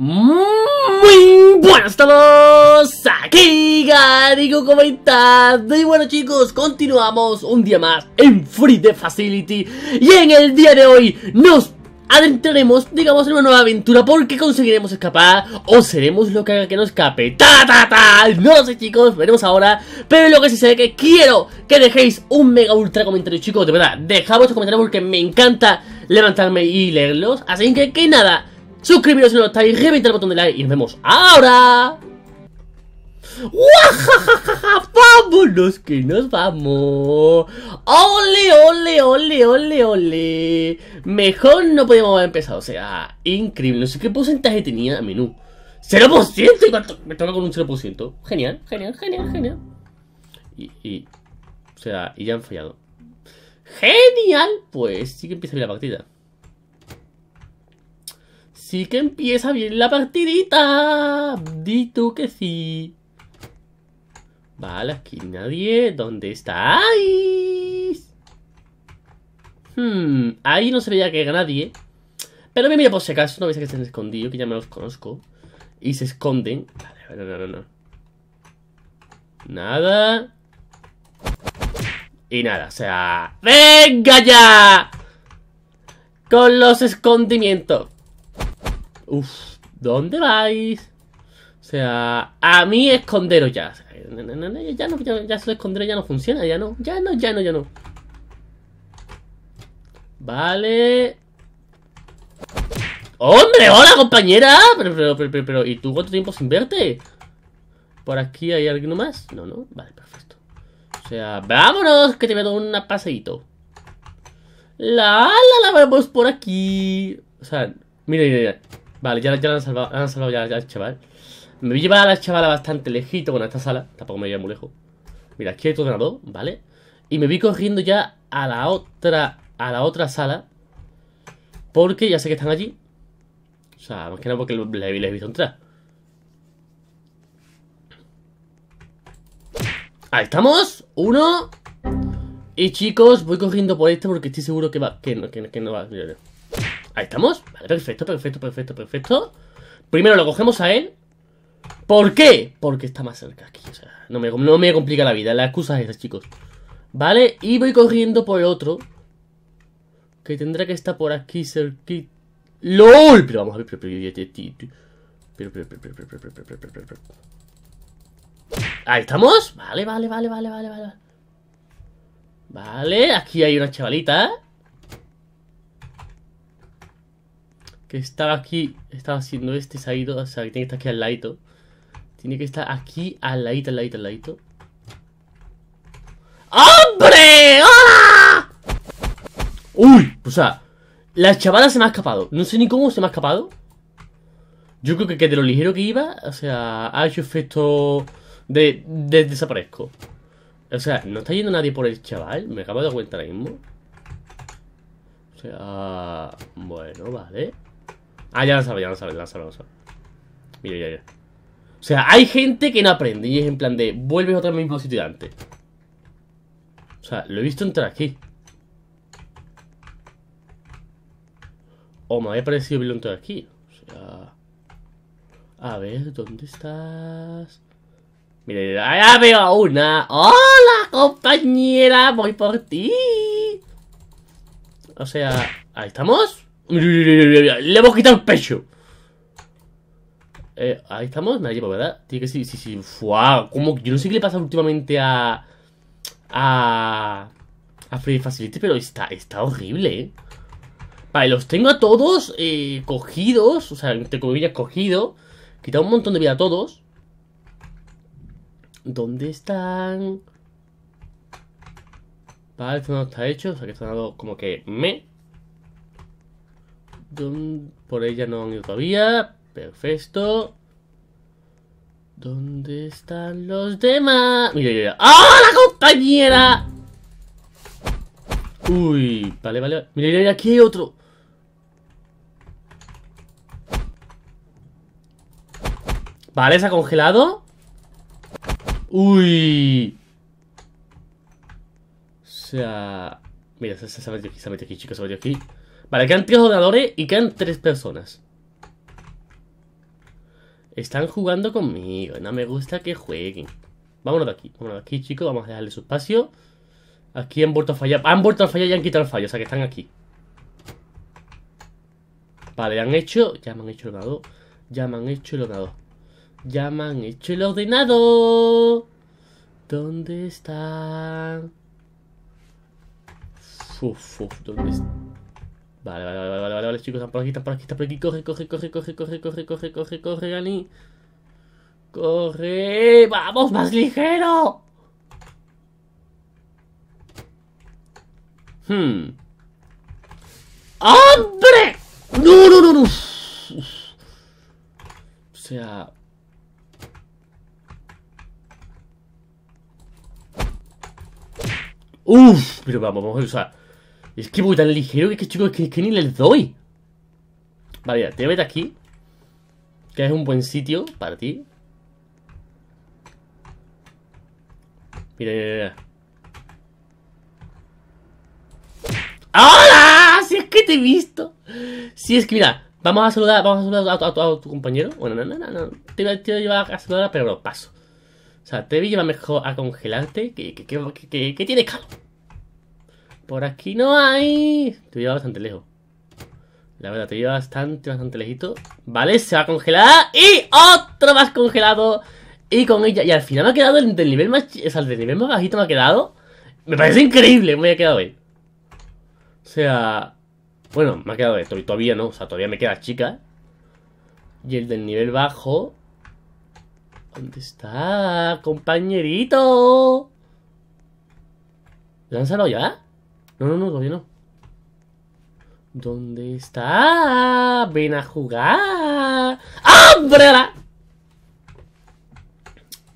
Muy buenas estamos aquí Garigo comentando Y bueno chicos, continuamos un día más en Free the Facility Y en el día de hoy nos adentraremos, digamos, en una nueva aventura porque conseguiremos escapar o seremos lo que haga que no escape. ¡Ta, ta, ta! No lo sé, chicos, veremos ahora. Pero lo que sí sé es que quiero que dejéis un mega ultra comentario, chicos. De verdad, dejad vuestros comentarios porque me encanta levantarme y leerlos. Así que, que nada suscribiros si no lo estáis, reventar el botón de like y nos vemos ahora. ¡Vámonos que nos vamos! ¡Ole, ole, ole, ole, ole! Mejor no podíamos haber empezado, o sea, increíble. No sé qué porcentaje tenía el menú. ¡0%! ¿Y cuánto? Me toca con un 0%. Genial, genial, genial, genial. Y, y, o sea, y ya han fallado. ¡Genial! Pues sí que empieza bien la partida sí que empieza bien la partidita. Di tú que sí. Vale, aquí nadie... ¿Dónde estáis? Hmm, ahí no se veía que era nadie. Pero me mira por si acaso. No veis que estén escondidos, que ya me los conozco. Y se esconden. Vale, no, no, no. Nada. Y nada, o sea... ¡Venga ya! Con los escondimientos. Uf, ¿dónde vais? O sea, a mí escondero ya. Ya no, ya, ya ya no funciona, ya no, ya no, ya no, ya no. Vale. ¡Hombre, hola compañera! Pero, pero, pero, pero, ¿y tú cuánto tiempo sin verte? ¿Por aquí hay alguien más? No, no, vale, perfecto. O sea, vámonos, que te voy a dar un paseíto. La, la, la, vamos por aquí. O sea, mira, mira, mira. Vale, ya, ya han salvado, ya, chaval. Me voy a llevar a la chavala bastante lejito con esta sala. Tampoco me voy muy lejos. Mira, aquí hay tu ordenador, ¿vale? Y me voy corriendo ya a la otra, a la otra sala. Porque ya sé que están allí. O sea, más que nada porque les, he visto entrar. Ahí estamos. Uno. Y chicos, voy corriendo por este porque estoy seguro que va. Que no, que, no va. Ahí estamos. Vale, perfecto, perfecto, perfecto, perfecto. Primero lo cogemos a él. ¿Por qué? Porque está más cerca aquí. O sea, no me, no me complica la vida. La excusa es esa, chicos. Vale, y voy corriendo por otro. Que tendrá que estar por aquí cerquita. ¡LOL! Pero vamos a ver. Pero, pero, pero, Ahí estamos. Vale, vale, vale, vale, vale, vale. Vale, aquí hay una chavalita. que estaba aquí, estaba haciendo este salido, o sea, que tiene que estar aquí al ladito. Tiene que estar aquí al ladito, al ladito, al ladito. ¡Hombre! ¡Hola! ¡Uy! O sea, la chavala se me ha escapado. No sé ni cómo se me ha escapado. Yo creo que, que de lo ligero que iba, o sea, ha hecho efecto de, de, desaparezco. O sea, no está yendo nadie por el chaval. Me acabo de dar cuenta ahora mismo. O sea, bueno, vale. Ah, ya lo sabe, ya lo sabe, ya lo sabe, Mira, ya, ya. O sea, hay gente que no aprende y es en plan de vuelves otra vez mismo sitio de antes. O sea, lo he visto entrar aquí. O me había parecido verlo entrar aquí. O sea. A ver, ¿dónde estás? Mira, ya veo a una. ¡Hola, compañera! Voy por ti. O sea, ahí estamos. Le hemos quitado el pecho. Eh, ahí estamos, me la ¿verdad? Tiene que sí, sí, sí. como yo no sé qué le pasa últimamente a. A. A Freddy Facility, pero está, está horrible, ¿eh? Vale, los tengo a todos eh, cogidos. O sea, entre comillas, cogido. Quitado un montón de vida a todos. ¿Dónde están? Vale, esto no está hecho. O sea, que está dado como que me. Por ella no han ido todavía. Perfecto. ¿Dónde están los demás? Mira, mira, mira. ¡Ah, la compañera! Uy, vale, vale. Mira, mira, mira, aquí hay otro. Vale, se ha congelado. Uy. O sea... Mira, se ha metido aquí, se ha metido aquí, chicos, se ha metido aquí. Vale, quedan tres ordenadores y quedan tres personas. Están jugando conmigo. No me gusta que jueguen. Vámonos de aquí. Vámonos de aquí, chicos. Vamos a dejarle su espacio. Aquí han vuelto a fallar. Han vuelto a fallar y han quitado el fallo. O sea que están aquí. Vale, han hecho... Ya me han hecho el ordenador. Ya me han hecho el ordenador. Ya me han hecho el ordenador. ¿Dónde están? Uf, ¿dónde están? Vale, vale, vale, vale, vale, vale, chicos, están por aquí, están por aquí, están por aquí. Corre, corre, corre, corre, corre, corre, corre, corre, corre, Gani. Corre, vamos, más ligero. Hmm. ¡Hombre! No, no, no, no. O sea... Uf, pero vamos, vamos a usar es que puta tan ligero que, que chicos, que, que, ni les doy. Vale, ya, te voy aquí. Que es un buen sitio para ti. Mira, mira, mira. ¡Hola! Si es que te he visto. Si es que, mira, vamos a saludar, vamos a saludar a, tu, compañero. Bueno, no, no, no, no. Te voy a, llevar a saludar, pero lo paso. O sea, te voy a llevar mejor a congelarte que, que, que, calor. Por aquí no hay. Te lleva bastante lejos. La verdad, te lleva bastante, bastante lejito. Vale, se va a congelar. Y otro más congelado. Y con ella. Y al final me ha quedado el del nivel más. O sea, el del nivel más bajito me ha quedado. Me parece increíble me ha quedado hoy! O sea. Bueno, me ha quedado esto. Y todavía no. O sea, todavía me queda chica. Y el del nivel bajo. ¿Dónde está, compañerito? ¿Lánzalo ya? No, no, no, todavía no. ¿Dónde está? Ven a jugar. ¡Ábrela!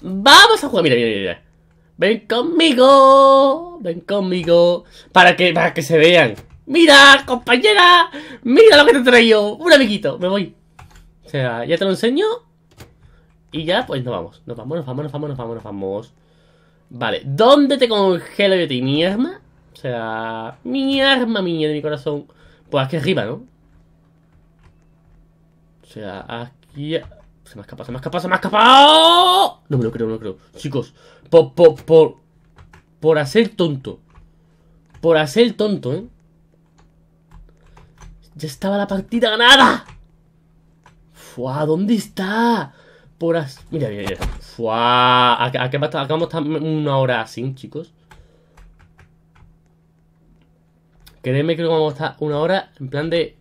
Vamos a jugar. Mira, mira, mira. Ven conmigo. Ven conmigo. Para que, para que se vean. Mira, compañera. Mira lo que te traigo. Un amiguito. Me voy. O sea, ya te lo enseño. Y ya, pues nos vamos. Nos vamos, nos vamos, nos vamos, nos vamos, nos vamos. Vale. ¿Dónde te congelo yo a ti, o sea, mi arma mía de mi corazón. Pues aquí arriba, ¿no? O sea, aquí... Se me ha escapado, se me ha escapado, se me ha escapado. No me lo creo, no me lo creo. Chicos, por, por, por, por hacer tonto. Por hacer tonto, ¿eh? Ya estaba la partida ganada. Fua, ¿dónde está? Por así, Mira, mira, mira. Fua, acá, acá, acá vamos a estar una hora así, chicos. creo que vamos a estar una hora en plan de...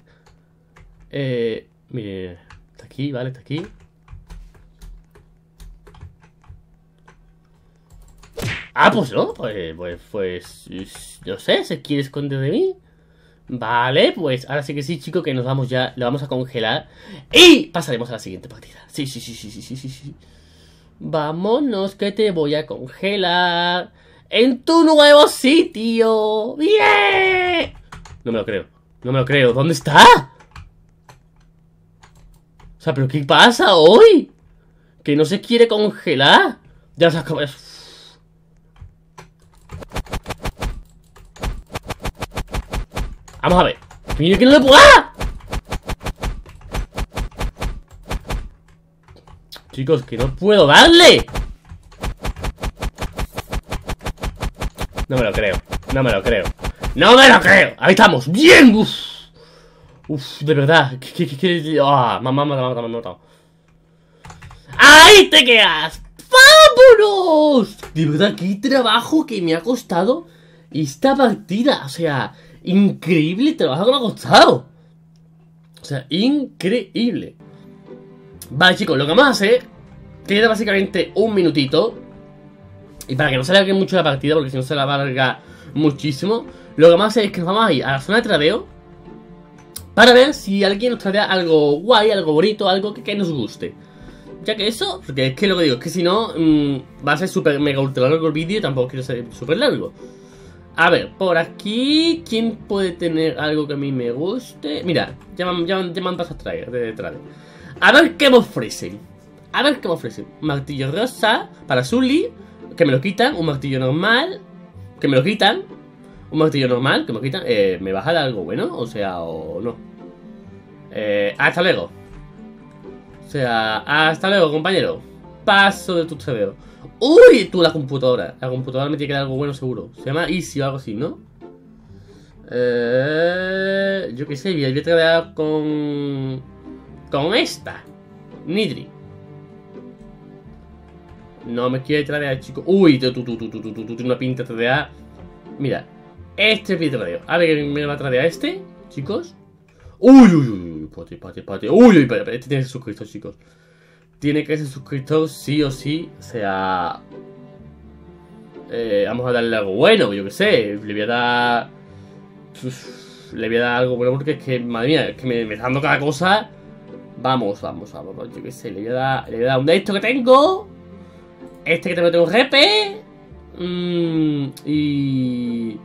Eh, mire, está aquí, ¿vale? Está aquí. Ah, pues no, pues, pues, pues, no sé, se quiere esconder de mí. Vale, pues ahora sí que sí, chico, que nos vamos ya, lo vamos a congelar. Y pasaremos a la siguiente partida. sí, sí, sí, sí, sí, sí, sí. Vámonos, que te voy a congelar en tu nuevo sitio. ¡Bien! No me lo creo. No me lo creo. ¿Dónde está? O sea, ¿pero qué pasa hoy? Que no se quiere congelar. Ya se acabó. Vamos a ver. ¡Mire que no le puedo. Chicos, que no puedo darle. No me lo creo. No me lo creo. ¡No me lo creo! Ahí estamos, bien, uff. Uf, de verdad. ¿Qué, qué, qué, ah, me matado, ¡Ahí te quedas! ¡Vámonos! De verdad, qué trabajo que me ha costado esta partida. O sea, increíble trabajo que me ha costado. O sea, increíble. Vale, chicos, lo que más a hacer queda básicamente un minutito. Y para que no se alargue mucho la partida, porque si no se la va a muchísimo. Lo que más es que nos vamos a ir a la zona de tradeo para ver si alguien nos trae algo guay, algo bonito, algo que, nos guste. Ya que eso, porque es que lo que digo, es que si no, mm, va a ser súper mega ultra largo el vídeo tampoco quiero ser súper largo. A ver, por aquí, ¿quién puede tener algo que a mí me guste? Mira, ya me, ya, traer, de, traer. A ver qué me ofrecen. A ver qué me ofrecen. Martillo rosa para Zully, que me lo quitan, un martillo normal, que me lo quitan, un martillo normal, que me lo quitan, eh, ¿me vas a dar algo bueno? O sea, o no. Eh, hasta luego. O sea, hasta luego, compañero. Paso de tu cerebro. ¡Uy! Tú, la computadora. La computadora me tiene que dar algo bueno seguro. Se llama Easy o algo así, ¿no? Eh, yo qué sé, voy a trabajar con... Con esta. Nidri. No me quiere tradear, chicos. Uy, tú, tú, tú, tú, tú, tú, tú, una pinta de tradear. Mira, este es mi tradeo. A ver, me va a tradear este, chicos. Uy, uy, uy, uy, pate, pate, pate. Uy, uy, este tiene que ser suscriptor, chicos. Tiene que ser suscriptor sí o sí. O sea... Eh, vamos a darle algo bueno, yo qué sé. Le voy a dar... le voy a dar algo bueno porque es que, madre mía, es que me, me está dando cada cosa... Vamos, vamos, vamos, yo qué sé, le voy a dar, le voy a dar un de esto que tengo. Este que tengo tengo un GP. Mmm, y.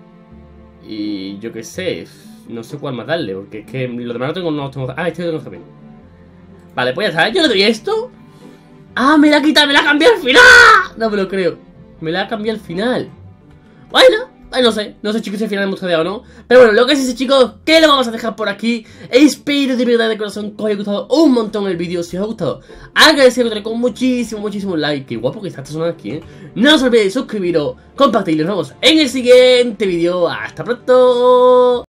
Y yo qué sé. No sé cuál más darle, porque es que lo demás no tengo, Ah, este tengo GP. Vale, pues ya sabes, Yo le doy esto. ¡Ah, me la quita! ¡Me la cambiado al final! No me lo creo. Me la ha cambiado al final. Bueno no sé, no sé chicos si al final hemos quedado o no Pero bueno, lo que es ese chicos, que lo vamos a dejar por aquí Espero de verdad de corazón que os haya gustado un montón el vídeo Si os ha gustado, agradecerlo con muchísimo, muchísimo like Qué guapo que está esta zona aquí, ¿eh? No os olvidéis de suscribiros, compartir y nos vemos en el siguiente vídeo Hasta pronto